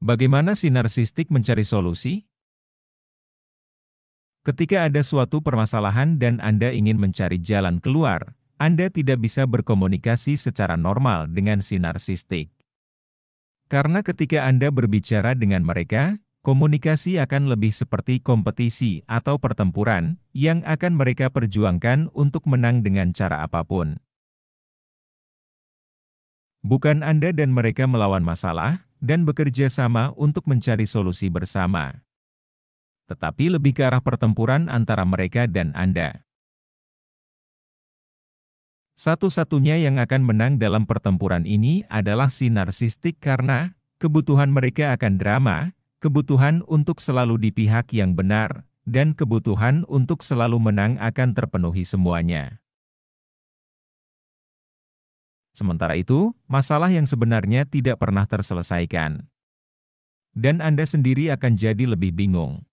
Bagaimana si narsistik mencari solusi? Ketika ada suatu permasalahan dan Anda ingin mencari jalan keluar, Anda tidak bisa berkomunikasi secara normal dengan si narsistik. Karena ketika Anda berbicara dengan mereka, komunikasi akan lebih seperti kompetisi atau pertempuran yang akan mereka perjuangkan untuk menang dengan cara apapun. Bukan Anda dan mereka melawan masalah, dan bekerja sama untuk mencari solusi bersama. Tetapi lebih ke arah pertempuran antara mereka dan Anda. Satu-satunya yang akan menang dalam pertempuran ini adalah si narsistik karena kebutuhan mereka akan drama, kebutuhan untuk selalu di pihak yang benar, dan kebutuhan untuk selalu menang akan terpenuhi semuanya. Sementara itu, masalah yang sebenarnya tidak pernah terselesaikan. Dan Anda sendiri akan jadi lebih bingung.